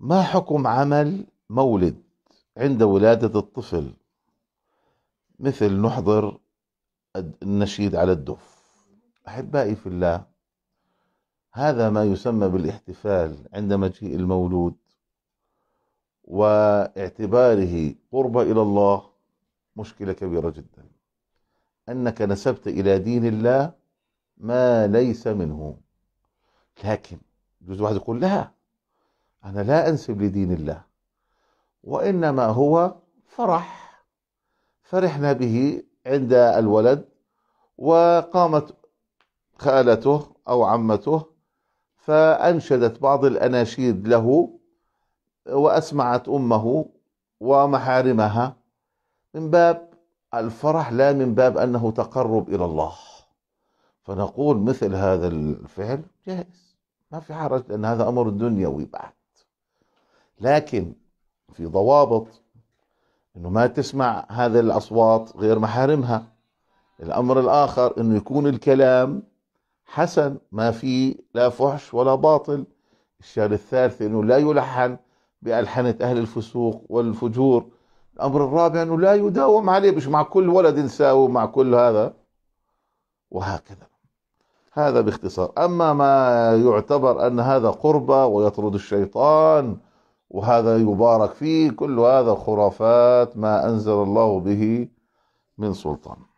ما حكم عمل مولد عند ولادة الطفل مثل نحضر النشيد على الدف أحبائي في الله هذا ما يسمى بالاحتفال عند مجيء المولود واعتباره قربة إلى الله مشكلة كبيرة جدا أنك نسبت إلى دين الله ما ليس منه لكن جزء واحد يقول لا أنا لا أنسب لدين الله وإنما هو فرح فرحنا به عند الولد وقامت خالته أو عمته فأنشدت بعض الأناشيد له وأسمعت أمه ومحارمها من باب الفرح لا من باب أنه تقرب إلى الله فنقول مثل هذا الفعل جائز ما في حرج لأن هذا أمر دنيوي بعد لكن في ضوابط انه ما تسمع هذه الاصوات غير محارمها الامر الاخر انه يكون الكلام حسن ما في لا فحش ولا باطل الشغله الثالثه انه لا يلحن بالحنه اهل الفسوق والفجور الامر الرابع انه لا يداوم عليه مش مع كل ولد نساوي مع كل هذا وهكذا هذا باختصار اما ما يعتبر ان هذا قربه ويطرد الشيطان وهذا يبارك فيه كل هذا خرافات ما أنزل الله به من سلطان